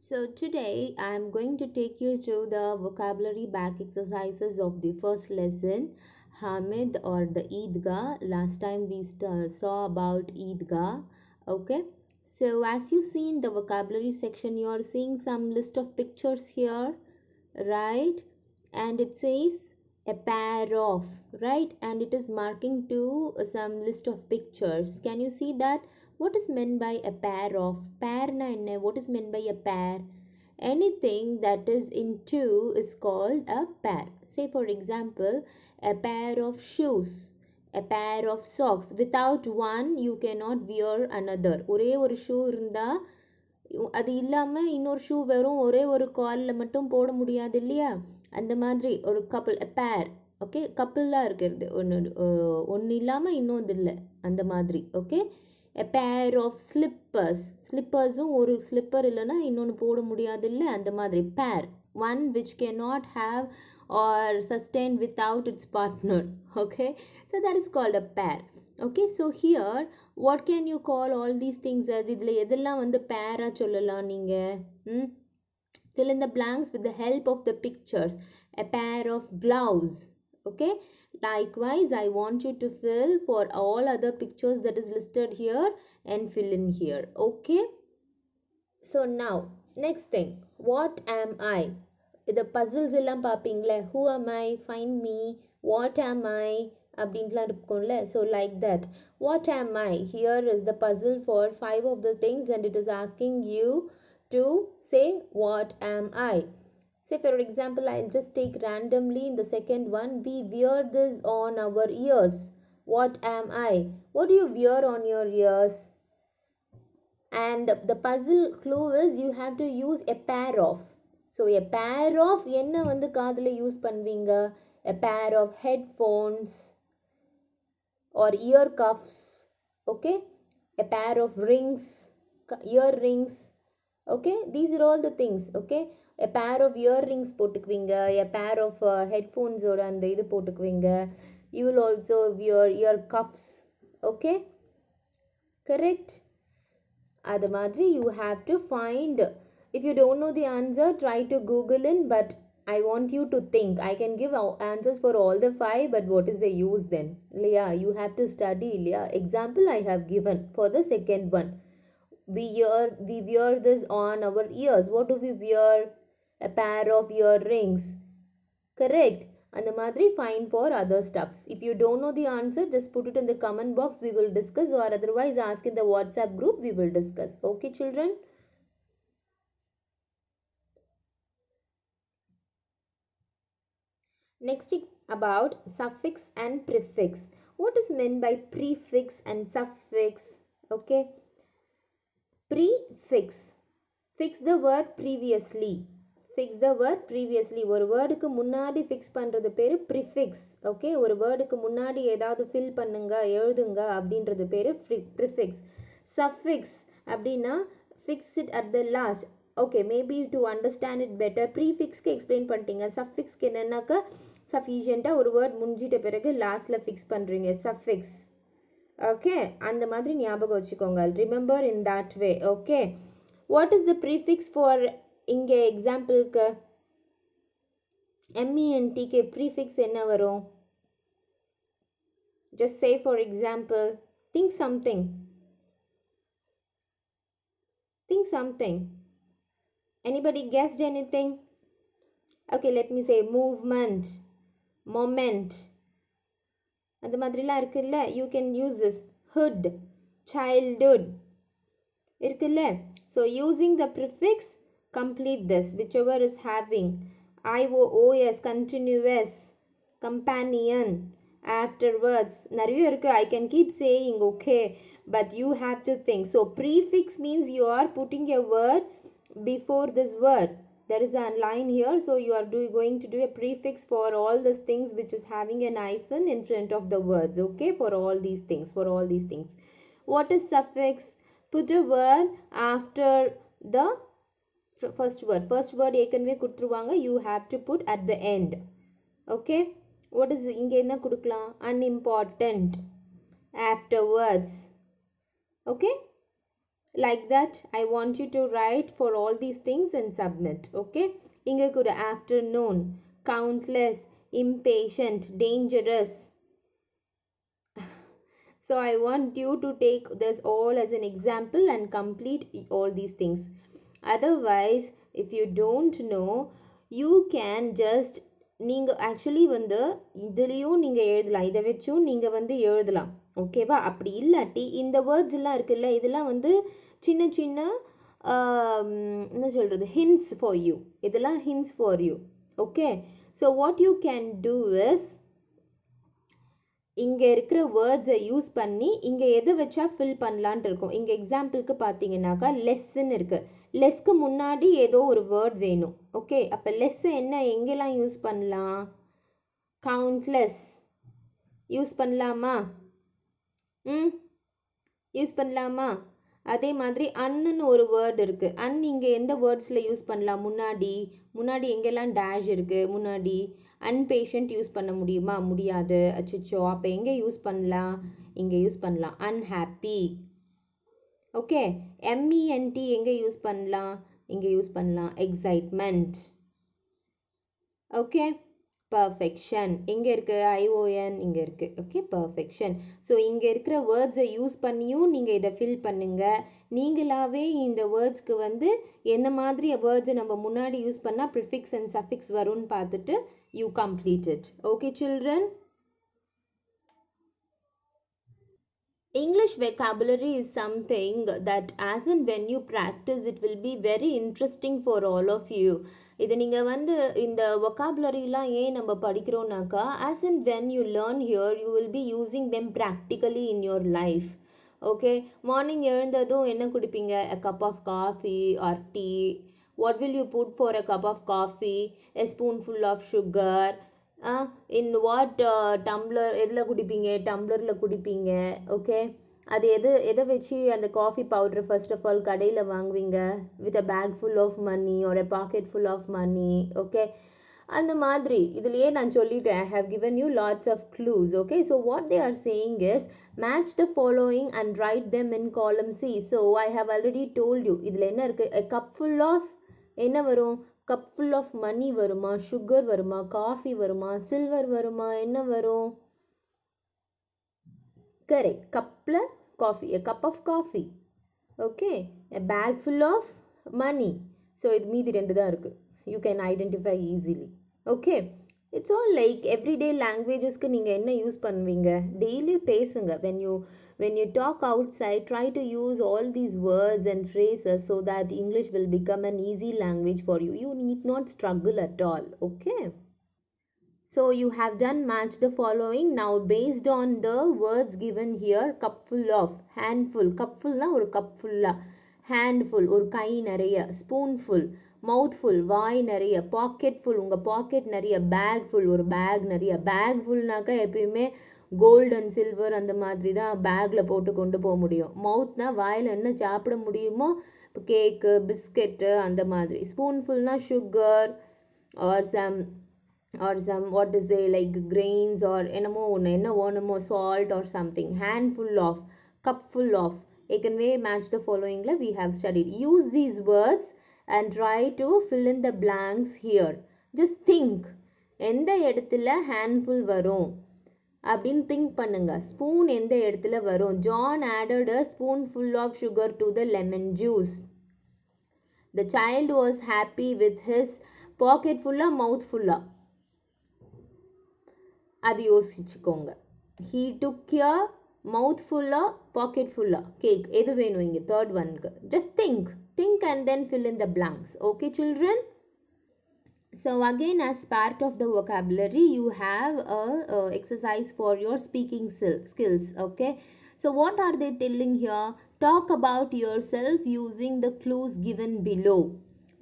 So today I am going to take you to the vocabulary back exercises of the first lesson Hamid or the Eidga. Last time we uh, saw about Eidga, Okay. So as you see in the vocabulary section you are seeing some list of pictures here. Right. And it says a pair of right and it is marking to some list of pictures can you see that what is meant by a pair of pair na what is meant by a pair anything that is in two is called a pair say for example a pair of shoes a pair of socks without one you cannot wear another ஒரே ஒரு shoe இருந்தா அது இல்லாமல் இன்னொரு shoe வெறும் ஒரே ஒரு காலில் மட்டும் போட முடியாது இல்லையா அந்த மாதிரி ஒரு கப்புள் எ பேர் ஓகே கப்புளாக இருக்கிறது ஒன்று ஒன்று இல்லாமல் இன்னொன்று இல்லை அந்த மாதிரி okay a pair of slippers ஸ்லிப்பர்ஸும் ஒரு ஸ்லிப்பர் இல்லைன்னா இன்னொன்று போட முடியாது இல்லை அந்த மாதிரி pair one which can not have or sustain out its partner okay so that is called a pair okay so here what can you call all these things as இதில் எதெல்லாம் வந்து பேராக சொல்லலாம் நீங்கள் ம் fill in the blanks with the help of the pictures a pair of gloves okay likewise i want you to fill for all other pictures that is listed here and fill in here okay so now next thing what am i the puzzles எல்லாம் பார்ப்பீங்களே who am i find me what am i so like that what am i here is the puzzle for five of the things and it is asking you it to say what am I. Say for example, I'll just take randomly in the second one, we wear this on our ears. What am I? What do you wear on your ears? And the puzzle clue is you have to use a pair of. So a pair of என்ன வந்து காதில் use பண்ணுவீங்க a pair of headphones or ear cuffs okay a pair of rings ear rings okay these are all the things okay a pair of earrings potukvinga a pair of uh, headphones oda and idu potukvinga you will also wear your cuffs okay correct adamadri you have to find if you don't know the answer try to google in but i want you to think i can give answers for all the five but what is the use then yeah you have to study yeah example i have given for the second one we wear we wear this on our ears what do we wear a pair of earrings correct the madri find for other stuffs if you don't know the answer just put it in the comment box we will discuss or otherwise ask in the whatsapp group we will discuss okay children next is about suffix and prefix what is meant by prefix and suffix okay prefix fix the word previously fix the word previously ஒரு வேர்டுக்கு முன்னாடி fix பண்ணுறது பேர் prefix okay ஒரு வேர்டுக்கு முன்னாடி ஏதாவது fill பண்ணுங்க எழுதுங்க அப்படின்றது பேர் ப்ரிஃபிக்ஸ் சஃபிக்ஸ் அப்படின்னா fix it at the last okay maybe to understand it better ப்ரீஃபிக்ஸ்க்கு எக்ஸ்பிளைன் பண்ணிட்டீங்க சஃபிக்ஸ்க்கு என்னென்னாக்கா சஃபிஷியண்ட்டாக ஒரு வேர்ட் முடிஞ்சிட்ட பிறகு லாஸ்ட்டில் ஃபிக்ஸ் பண்ணுறீங்க suffix okay and the kongal. remember in that way okay what is the prefix for inge example ku ment ke prefix enna varum just say for example think something think something anybody guessed anything okay let me say movement moment அது மாதிரிலாம் இருக்குல்ல you can use this hood childhood இருக்குல்ல so using the prefix complete this whichever is having I O O S continuous companion afterwards நிறைய இருக்குது I can keep saying okay but you have to think so prefix means you are putting a word before this word there is a line here so you are do, going to do a prefix for all these things which is having an hyphen in front of the words okay for all these things for all these things what is suffix put a word after the first word first word ekanve கொடுத்துருவாங்க you have to put at the end okay what is இங்கே unimportant afterwards okay like that i want you to write for all these things and submit okay inga kuda afternoon countless impatient dangerous so i want you to take this all as an example and complete all these things otherwise if you don't know you can just நீங்க actually வந்து இதுலேயும் நீங்க எழுதலாம் இதை வச்சும் நீங்க வந்து எழுதலாம் ஓகேவா அப்படி இல்லாட்டி இந்த வேர்ட்ஸ் எல்லாம் இருக்குல்ல இதெல்லாம் வந்து சின்ன சின்ன என்ன சொல்கிறது ஹின்ஸ் ஃபார் யூ இதெல்லாம் hints for you okay so what you can do is இங்கே இருக்கிற வேர்ட்ஸை யூஸ் பண்ணி இங்கே எதை வச்சா ஃபில் பண்ணலான் இருக்கும் இங்கே எக்ஸாம்பிளுக்கு பார்த்தீங்கன்னாக்கா லெஸ்ஸுன்னு இருக்குது லெஸ்க்கு முன்னாடி ஏதோ ஒரு வேர்ட் வேணும் ஓகே அப்போ லெஸ்ஸை என்ன எங்கெல்லாம் யூஸ் பண்ணலாம் கவுண்ட்லெஸ் யூஸ் பண்ணலாமா ம் யூஸ் பண்ணலாமா அதே மாதிரி அன்னுன்னு ஒரு வேர்டு இருக்குது அன் இங்கே எந்த வேர்ட்ஸில் யூஸ் பண்ணலாம் முன்னாடி முன்னாடி எங்கெல்லாம் டேஷ் இருக்குது முன்னாடி அன்பேஷண்ட் யூஸ் பண்ண முடியுமா முடியாது அச்சோ அப்போ எங்கே யூஸ் பண்ணலாம் இங்கே யூஸ் பண்ணலாம் அன்ஹாப்பி ஓகே எம்இஎன்டி எங்கே யூஸ் பண்ணலாம் இங்கே யூஸ் பண்ணலாம் எக்ஸைட்மெண்ட் ஓகே பர்ஃபெக்ஷன் எங்கே இருக்குது ஐஓஎன் இங்கே இருக்குது ஓகே பர்ஃபெக்ஷன் ஸோ இங்கே இருக்கிற வேர்ட்ஸை யூஸ் பண்ணியும் நீங்கள் இதை ஃபில் பண்ணுங்கள் நீங்களாகவே இந்த வேர்ட்ஸ்க்கு வந்து எந்த மாதிரி வேர்ட்ஸை நம்ம முன்னாடி யூஸ் பண்ணால் ப்ரிஃபிக்ஸ் அண்ட் சஃபிக்ஸ் வரும்னு பார்த்துட்டு you complete it okay children English vocabulary is something that as and when you practice it will be very interesting for all of you இது நீங்கள் வந்து இந்த ஒக்காபுலரிலாம் ஏன் நம்ம படிக்கிறோம்னாக்கா as and when you learn here you will be using them practically in your life okay morning எழுந்ததும் என்ன குடிப்பீங்க a cup of coffee or tea what will you put for a cup of coffee a spoonful of sugar in what tumbler எதில் குடிப்பீங்க டம்ளரில் குடிப்பீங்க okay அது எது எதை வச்சு அந்த coffee powder first of all கடையில் வாங்குவீங்க with a bag full of money ஒரு packet full of money okay அந்த மாதிரி இதுலேயே நான் சொல்லிட்டேன் I have given you lots of clues okay so what they are saying is match the following and write them in column C so I have already told you இதில் என்ன இருக்குது cup full of என்ன வரும் cup full of மணி வருமா sugar வருமா coffee வருமா silver வருமா என்ன வரும் கரெக்ட் கப்பில் coffee a cup of coffee okay bag full of money so இது மீதி ரெண்டு தான் இருக்குது you can identify easily okay it's all like everyday லாங்குவேஜஸ்க்கு நீங்கள் என்ன யூஸ் பண்ணுவீங்க டெய்லி பேசுங்க when you when you talk outside try to use all these words and phrases so that english will become an easy language for you you need not struggle at all okay so you have done match the following. Now based on the words given here, cupful of, handful, cupful na or cupful la, handful or kai nariya, spoonful, mouthful, வாய் நிறைய packet full உங்கள் packet நிறைய bag full ஒரு bag நிறைய bag ஃபுல்னாக்கா எப்பயுமே gold and silver அந்த மாதிரி தான் பேக்கில் போட்டு கொண்டு போக முடியும் மவுத்னா வாயில் என்ன சாப்பிட முடியுமோ இப்போ கேக்கு பிஸ்கெட்டு அந்த மாதிரி ஸ்பூன்ஃபுல்னால் sugar or some or some what is a like grains or என்னமோ ஒன்று என்ன வேணுமோ salt or something hand full of cup full of can we match the ஃபாலோயிங்கில் we have studied use these words and try to fill in the blanks here just think எந்த இடத்துல handful வரும் அப்படின்னு think பண்ணுங்க spoon எந்த இடத்துல வரும் John added a spoon full of sugar to the lemon juice the child was happy with his packet ஃபுல்லாக mouth ஃபுல்லாக அது யோசிச்சுக்கோங்க ஹீ டுக் கியர் மவுத் ஃபுல்லாக பாக்கெட் ஃபுல்லாக கேக் எது வேணும் இங்கே தேர்ட் ஒன்க்கு just think think and then fill in the blanks okay children so again as part of the vocabulary you have a, a exercise for your speaking skills okay so what are they telling here talk about yourself using the clues given below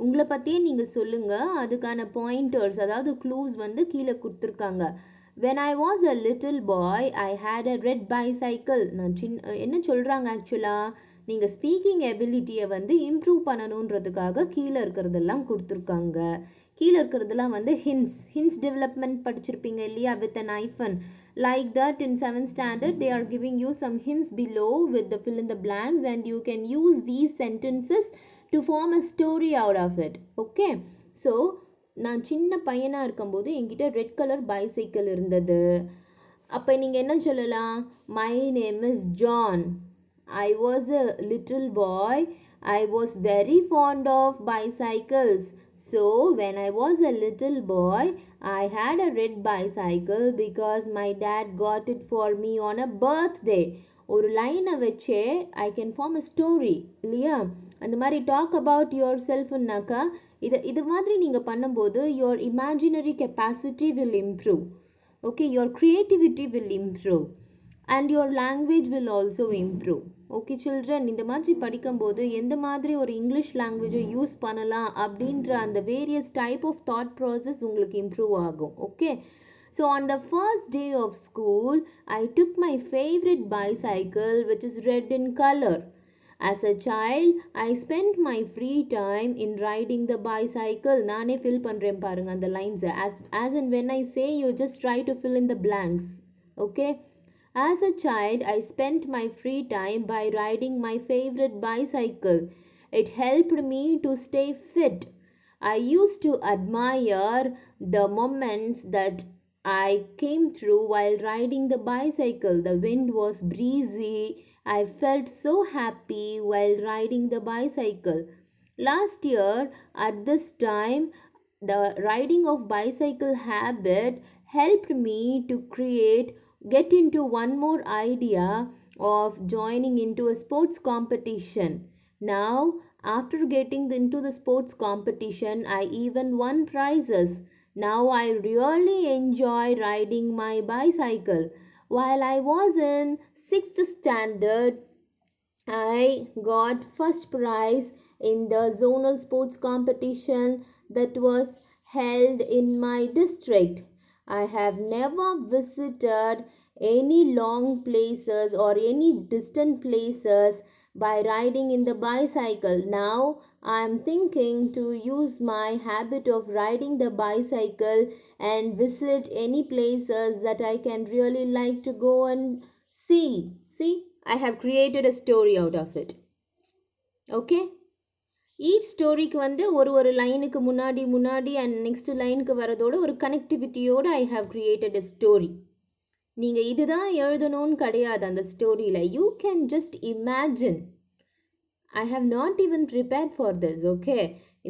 உங்களை பற்றியே நீங்கள் சொல்லுங்கள் அதுக்கான pointers அதாவது clues வந்து கீழே கொடுத்துருக்காங்க when I was a little boy I had a red bicycle நான் சின்ன என்ன சொல்கிறாங்க ஆக்சுவலாக நீங்கள் ஸ்பீக்கிங் எபிலிட்டியை வந்து இம்ப்ரூவ் பண்ணணுன்றதுக்காக கீழே இருக்கிறதெல்லாம் கொடுத்துருக்காங்க கீழே இருக்கிறதுலாம் வந்து ஹின்ஸ் ஹின்ஸ் டெவலப்மெண்ட் படிச்சிருப்பீங்க இல்லையா with an hyphen like that in seventh standard they are giving you some hints below with the fill in the blanks and you can use these sentences to form a story out of it okay நான் சின்ன பையனாக இருக்கும்போது என்கிட்ட red colour bicycle இருந்தது அப்போ நீங்கள் என்ன சொல்லலாம் my name is John I was a little boy I was very fond of bicycles So, when I was a little boy, I had a red bicycle because my dad got it for me on a birthday. ஒரு லைனை வச்சே I can form a story இல்லையா அந்த மாதிரி talk about your செல்ஃப்னாக்கா இது இது மாதிரி நீங்கள் பண்ணும்போது your imaginary capacity will improve okay your creativity will improve and your language will also improve okay children இந்த மாதிரி படிக்கும்போது எந்த மாதிரி ஒரு இங்கிலீஷ் லாங்குவேஜை யூஸ் பண்ணலாம் அப்படின்ற அந்த various type of thought process உங்களுக்கு இம்ப்ரூவ் ஆகும் okay so on the first day of school I took my favourite bicycle which is red in colour as a child I spend my free time in riding the bicycle நானே fill பண்ணுறேன் பாருங்கள் அந்த லைன்ஸை as as and when I say you just try to fill in the blanks okay as a child, I spent my free time by riding my favorite bicycle. It helped me to stay fit. I used to admire the moments that I came through while riding the bicycle. The wind was breezy. I felt so happy while riding the bicycle. Last year, at this time, the riding of bicycle habit helped me to create get into one more idea of joining into a sports competition. Now, after getting into the sports competition, I even won prizes. Now I really enjoy riding my bicycle. While I was in 6th standard, I got first prize in the zonal sports competition that was held in my district. I have never visited any long places or any distant places by riding in the bicycle. Now I am thinking to use my habit of riding the bicycle and visit any places that I can really like to go and see. See, I have created a story out of it. Okay. Each ஸ்டோரிக்கு வந்து ஒரு ஒரு லைனுக்கு முன்னாடி முன்னாடி and next லைனுக்கு வரதோட ஒரு கனெக்டிவிட்டியோடு I have created a story நீங்கள் இதுதான் எழுதணும்னு கிடையாது அந்த ஸ்டோரியில் you can just imagine I have not even prepare for this okay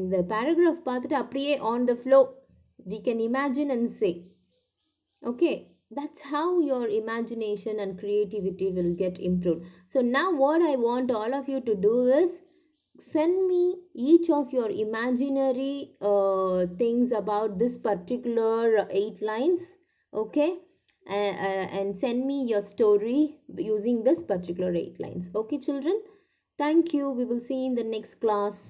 இந்த பேராகிராஃப் பார்த்துட்டு அப்படியே on the flow we can imagine and say okay that's how your imagination and creativity will get improved so now what i want all of you to do is send me each of your imaginary uh, things about this particular eight lines okay and uh, and send me your story using this particular eight lines okay children thank you we will see in the next class